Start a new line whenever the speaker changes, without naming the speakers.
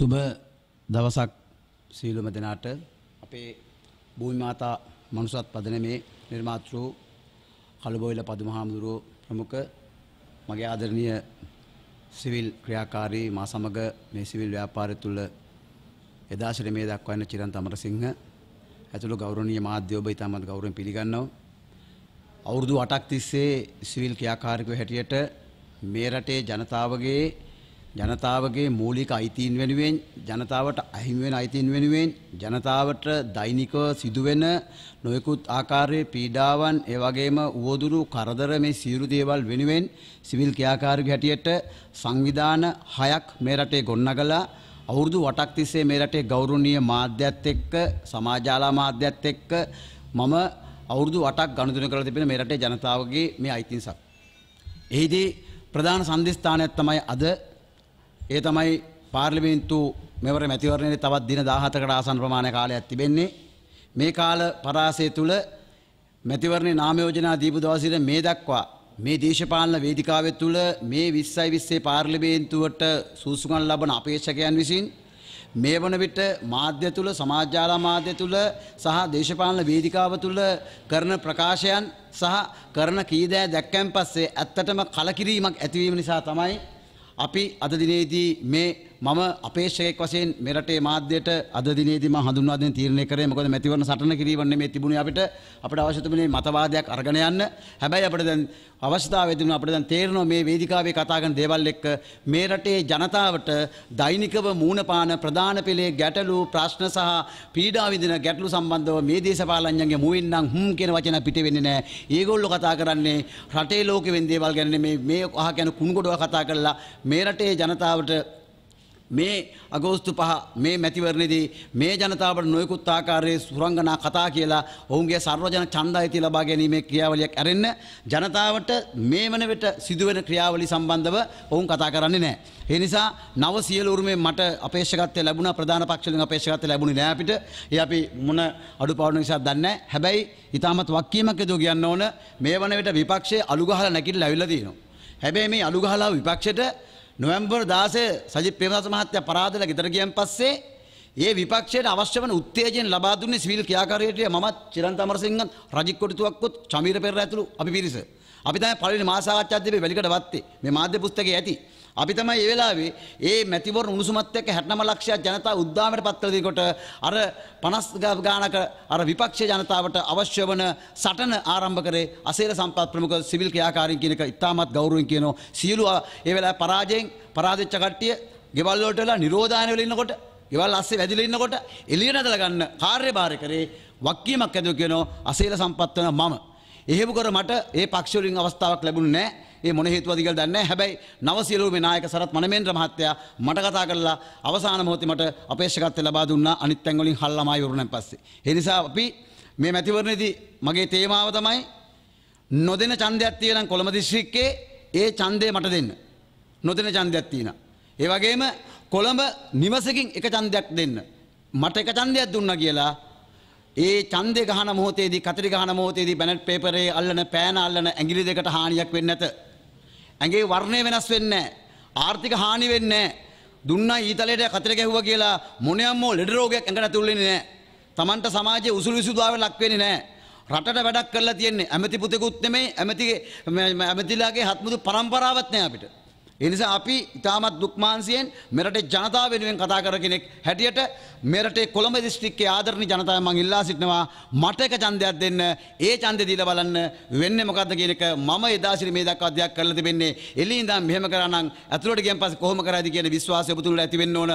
සුබ දවසක් සීලුම දෙනාට අපේ භූමි මාතා මනුසත් පදනමේ නිර්මාතෘ කළුබොයිල පදුමහාමුදුරුව ප්‍රමුඛ මගේ ආදරණීය සිවිල් ක්‍රියාකාරී මා සමග මේ සිවිල් ව්‍යාපාරය තුළ එදා සිට මේ දක්වා එන චිරන් තමරසිංහ ඇතුළු ගෞරවනීය මාධ්‍ය ඔබ ඉතාමත් ගෞරවයෙන් පිළිගන්නවා අවුරුදු 8ක් තිස්සේ සිවිල් ක්‍රියාකාරිකව හැටියට මේ රටේ ජනතාවගේ ජනතාවගේ මූලික අයිතීන් වෙනුවෙන් ජනතාවට අහිමි වෙන අයිතීන් වෙනුවෙන් ජනතාවට දෛනිකව සිදුවෙන නොයෙකුත් ආකාරයේ පීඩාවන් ඒ වගේම උවදුරු කරදර මේ සියලු දේවල් වෙනුවෙන් සිවිල් ක්‍රියාකාරී හැටියට සංවිධාන හයක් මේ රටේ ගොඩනගලා අවුරුදු 8ක් තිස්සේ මේ රටේ ගෞරවනීය මාධ්‍යත් එක්ක සමාජාලා මාධ්‍යත් එක්ක මම අවුරුදු 8ක් ගනුදෙනු කරලා තිබෙන මේ රටේ ජනතාවගේ මේ අයිතීන් සක්. එහිදී ප්‍රධාන සම්දිස්ථානයක් තමයි අද ඒ තමයි පාර්ලිමේන්තු මෙවර මැතිවරණයේ තවත් දින 17කට ආසන්න ප්‍රමාණය කාලයක් තිබෙන්නේ. මේ කාල පරාසය තුල මැතිවරණේ නාම යෝජනා දීපු දවස් ඉඳන් මේ දක්වා මේ දේශපාලන වේදිකාවේ තුල මේ 20යි 20 පාර්ලිමේන්තුවට සූසුකම් ලබන අපේක්ෂකයන් විසින් මේ වන විට මාධ්‍ය තුල සමාජාලා මාධ්‍ය තුල සහ දේශපාලන වේදිකාව තුල කරන ප්‍රකාශයන් සහ කරන කීදෑ දැක්කන් පස්සේ ඇත්තටම කලකිරීමක් ඇතිවීම නිසා තමයි අපි අද දිනේදී මේ මම අපේක්ෂකෙක් වශයෙන් මෙරටේ මාධ්‍යයට අද දිනේදී මම හඳුන්වා දෙන තීරණය කරේ මොකද මැතිවරණ සටන කිරීම නෙමෙයි තිබුණේ අපිට අපිට අවශ්‍ය තිබුණේ මතවාදයක් අරගෙන යන්න හැබැයි අපිට දැන් අවස්ථාවේදී අපිට දැන් තේරෙනවා මේ වේදිකාවේ කතා කරන දේවල් එක්ක මේ රටේ ජනතාවට දෛනිකව මූණපාන ප්‍රධාන පෙළේ ගැටලු ප්‍රශ්න සහ පීඩා විඳින ගැටලු සම්බන්ධව මේ දේශපාලනඥයන්ගේ මුවින් නම් හ්ම් කියන වචන පිට වෙන්නේ නැහැ. ඒගොල්ලෝ කතා කරන්නේ රටේ ලෝකෙ වෙන දේවල් ගැන මේ මේ අහ කියන කුණු ගොඩව කතා කරලා මේ රටේ ජනතාවට මේ අගෝස්තු පහ මේ මැතිවරණයේදී මේ ජනතාවට නොයෙකුත් ආකාරයේ සුරංගනා කතා කියලා ඔවුන්ගේ සර්වජන ඡන්දයති ලබා ගැනීමේ ක්‍රියාවලියක් ඇරෙන්න ජනතාවට මේ වන විට සිදුවෙන ක්‍රියාවලි සම්බන්ධව ඔවුන් කතා කරන්නේ නැහැ. ඒ නිසා නව සියලු උරුමේ මට අපේක්ෂකත්වය ලැබුණා ප්‍රධාන පක්ෂවලින් අපේක්ෂකත්වය ලැබුණේ නැහැ අපිට. ඒ අපි මොන අඩුපාඩු නිසා දන්නේ නැහැ. හැබැයි ඊටමත් වක්කීමක් යදෝ කියන්න ඕන මේ වන විට විපක්ෂයේ අලුගහලා නැගිටලා ඇවිල්ලා තියෙනවා. හැබැයි මේ අලුගහලා විපක්ෂයට නොවැම්බර් 16 සජිත් ප්‍රේමදාස මහත්තයා පරාදලා ගෙදර ගියන් පස්සේ ඒ විපක්ෂයට අවශ්‍ය වන උත්තේජන ලබා දුන්නේ සිවිල් ක්‍රියාකාරීත්වය මමත් චිරන්ත අමරසිංහත් රජිත් කොටුතුවක්කුත් චමීර පෙරේරා ඇතුළු අපි පිරිස. අපි තමයි පළවෙනි මාස සාකච්ඡාවේදී වැලිකඩ වත්තේ මේ මාධ්‍ය පුස්තකයේ ඇති අපි තමයි ඒ වෙලාවේ ඒ මැතිවරණ උණුසුමත් එක්ක 69 ලක්ෂයක් ජනතාව උද්දාමයට පත් කළ දෙනකොට අර 50 ගානක අර විපක්ෂ ජනතාවට අවශ්‍ය වන සටන ආරම්භ කරේ අසේල සම්පත් ප්‍රමුඛ සිවිල් ක්‍රියාකාරීන් කියන එක ඉතාමත් ගෞරවයෙන් කියනවා සියලු ඒ වෙලාවේ පරාජයෙන් පරාජිත කට්ටිය ගෙවල් වලට වෙලා නිරෝධායන වෙලා ඉන්නකොට ගෙවල් අස්සේ වැදිලා ඉන්නකොට එළිය නැදලා ගන්න කාර්යභාරය කරේ වක්කීමක් ඇතුළු කියනවා අසේල සම්පත් වෙන මම. එහෙම කර මට ඒ පක්ෂ වලින් අවස්ථාවක් ලැබුණේ නැහැ. ඒ මොන හේතුවද කියලා දන්නේ හැබැයි නවසියලුමේ නායක සරත් මනමේන්ද්‍ර මහත්තයා මට කතා කරලා අවසාන මොහොතේ මට අපේක්ෂකත්වය ලබා දුන්නා අනිත් තැන් වලින් හල්ලාමා ඉවරුණන් පස්සේ. ඒ නිසා අපි මේ මැතිවරණයේදී මගේ තේමාව තමයි නොදෙන ඡන්දයක් තියෙනම් කොළඹ දිස්ත්‍රික්කයේ ඒ ඡන්දය මට දෙන්න. නොදෙන ඡන්දයක් තියෙනවා. ඒ වගේම කොළඹ නිවසකින් එක ඡන්දයක් දෙන්න. මට එක ඡන්දයක් දුන්නා කියලා ඒ ඡන්දේ ගහන මොහොතේදී කතරි ගහන මොහොතේදී බැනට් පේපරේ අල්ලන පෑන අල්ලන ඇඟිලි දෙකට හානියක් වෙන්නේ නැත. ඇගේ වර්ණය වෙනස් වෙන්න. ආර්ථික හානි වෙන්න. දුන්න ඊතලයට කතර ගැහුව කියලා මොනයම්මෝ ලෙඩ රෝගයක් ඇඟට ඇතුල්ලෙන්නේ නැහැ. Tamanට සමාජයේ උසුළු විසුදාවේ ලක් වෙන්නේ නැහැ. රටට වැඩක් කරලා තියෙන්නේ ඇමති පුතෙකුත් නෙමෙයි ඇමති ඇමතිලාගේ හත්මුදු පරම්පරාවක් නැහැ අපිට. එනිසා අපි ඉතාමත් දුක්මාන්සියෙන් මෙරටේ ජනතාව වෙනුවෙන් කතා කර කෙනෙක් හැටියට මෙරටේ කොළඹ දිස්ත්‍රික්කයේ ආදරණීය ජනතාව මං ඉල්ලා සිටිනවා මට එක ඡන්දයක් දෙන්න ඒ ඡන්දය දීලා බලන්න වෙන්නේ මොකද්ද කියන එක මම එදා සිට මේ දක්වා දෙයක් කරලා තිබෙන්නේ එළින් ඉඳන් මෙහෙම කරා නම් ඇතුළට ගියන් පස්සේ කොහොම කරාද කියන විශ්වාසය ඔබතුන්ලා ඇති වෙන්න ඕන